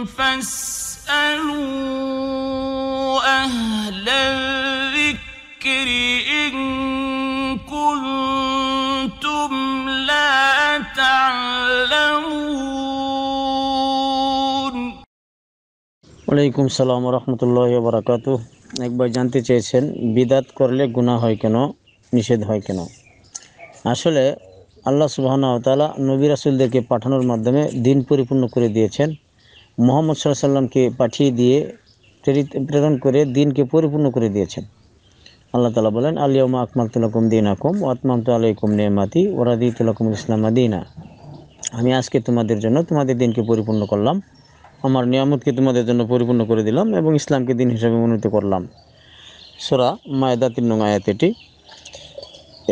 ওয়ালাইকুম সালাম রহমতুল্লাহ বরাকাত একবার জানতে চেয়েছেন বিদাত করলে গুণা হয় কেন নিষেধ হয় কেন আসলে আল্লাহ সুবাহন তালা নবী রাসুলদেরকে পাঠানোর মাধ্যমে দিন পরিপূর্ণ করে দিয়েছেন মোহাম্মদ সাল্লামকে পাঠিয়ে দিয়ে প্রেরিত প্রেরণ করে দিনকে পরিপূর্ণ করে দিয়েছেন আল্লাহ তালা বলেন আলিয়মা আকমাল তুলকুম দিন আকম ওয়াতমাম তো আলাইকুম নেমাতি ওরাদি তুলকুম ইসলাম দিনা আমি আজকে তোমাদের জন্য তোমাদের দিনকে পরিপূর্ণ করলাম আমার নিয়ামতকে তোমাদের জন্য পরিপূর্ণ করে দিলাম এবং ইসলামকে দিন হিসাবে মনোনীত করলাম সোরা মায়দা তিন নং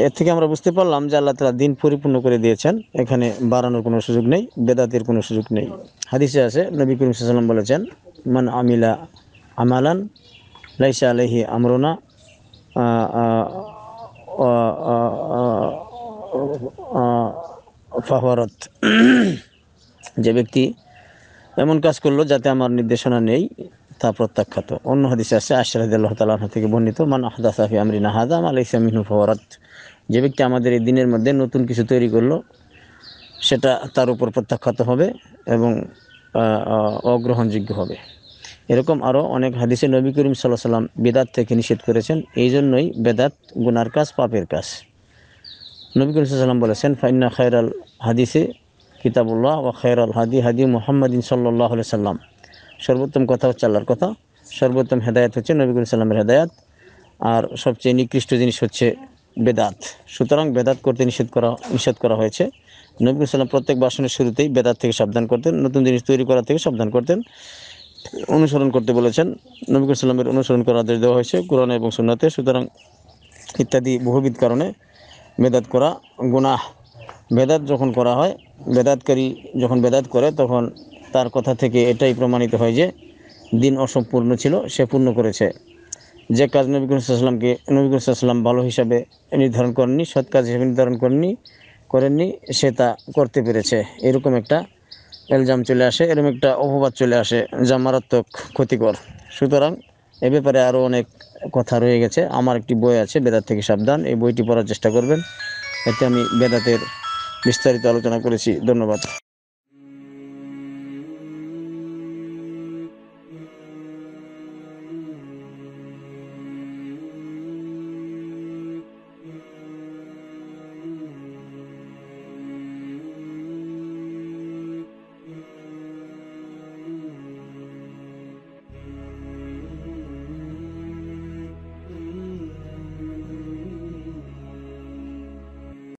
এর থেকে আমরা বুঝতে পারলাম যে আল্লাহ তালা দিন পরিপূর্ণ করে দিয়েছেন এখানে বাড়ানোর কোনো সুযোগ নেই বেদাতের কোনো সুযোগ নেই হাদিসে আছে নবী করিম সাল্লাম বলেছেন মান আমিলা আমালান লাইসা আলহি আমরোনা ফাহরত যে ব্যক্তি এমন কাজ করলো যাতে আমার নির্দেশনা নেই তা প্রত্যাখ্যাত অন্য হাদিসে আছে আশরাদ আল্লাহ তালাহ থেকে বর্ণিত মান আহদাসাফি আমরিন আহাদাম মিনু ফাহরত যে ব্যক্তি আমাদের এই দিনের মধ্যে নতুন কিছু তৈরি করলো সেটা তার উপর প্রত্যাখ্যাত হবে এবং অগ্রহণযোগ্য হবে এরকম আরও অনেক হাদিসে নবী করিম সাল্লাহ সাল্লাম বেদাত থেকে নিষেধ করেছেন এই জন্যই বেদাত গুনার কাজ পাপের কাজ নবী করিম সাল্লাম বলেছেন ফাইন্না আল হাদিসে কিতাবুল্লাহ ও আল হাদি হাদি মোহাম্মদিন সাল্লাহ সাল্লাম সর্বোত্তম কথা হচ্ছে আল্লাহর কথা সর্বোত্তম হেদায়ত হচ্ছে নবী করিম সাল্লামের হেদায়ত আর সবচেয়ে নিকৃষ্ট জিনিস হচ্ছে বেদাত সুতরাং বেদাত করতে নিষেধ করা নিষেধ করা হয়েছে নবী সাল্লাম প্রত্যেক বাসনের শুরুতেই বেদাত থেকে সাবধান করতেন নতুন জিনিস তৈরি করা থেকে সাবধান করতেন অনুসরণ করতে বলেছেন নবী সাল্লামের অনুসরণ করার আদেশ দেওয়া হয়েছে কোরআনে এবং সুন্নাতে সুতরাং ইত্যাদি বহুবিধ কারণে বেদাত করা গুনাহ বেদাত যখন করা হয় বেদাতকারী যখন বেদাত করে তখন তার কথা থেকে এটাই প্রমাণিত হয় যে দিন অসম্পূর্ণ ছিল সে পূর্ণ করেছে যে কাজ নবী করিম নবী করিম সাল্লাম ভালো হিসাবে নির্ধারণ করেননি সৎ কাজ হিসেবে নির্ধারণ করেননি করেননি সে তা করতে পেরেছে এরকম একটা এলজাম চলে আসে এরকম একটা অপবাদ চলে আসে যা মারাত্মক ক্ষতিকর সুতরাং এ ব্যাপারে আরও অনেক কথা রয়ে গেছে আমার একটি বই আছে বেদার থেকে সাবধান এই বইটি পড়ার চেষ্টা করবেন এতে আমি বেদাতের বিস্তারিত আলোচনা করেছি ধন্যবাদ